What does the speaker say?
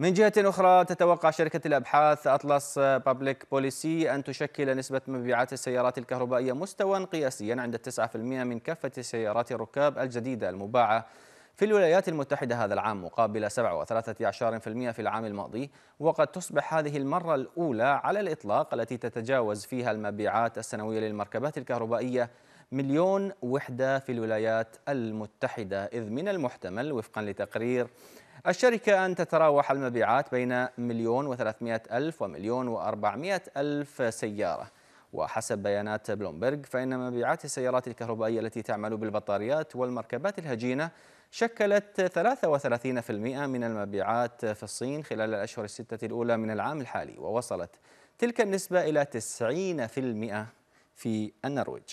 من جهة أخرى تتوقع شركة الأبحاث أطلس بابليك بوليسي أن تشكل نسبة مبيعات السيارات الكهربائية مستوى قياسيا عند 9% من كافة سيارات الركاب الجديدة المباعة في الولايات المتحدة هذا العام مقابل 7.13% في العام الماضي وقد تصبح هذه المرة الأولى على الإطلاق التي تتجاوز فيها المبيعات السنوية للمركبات الكهربائية مليون وحدة في الولايات المتحدة إذ من المحتمل وفقا لتقرير الشركة أن تتراوح المبيعات بين مليون وثلاثمائة ألف ومليون وأربعمائة ألف سيارة وحسب بيانات بلومبرغ فإن مبيعات السيارات الكهربائية التي تعمل بالبطاريات والمركبات الهجينة شكلت 33% من المبيعات في الصين خلال الأشهر الستة الأولى من العام الحالي ووصلت تلك النسبة إلى 90% في النرويج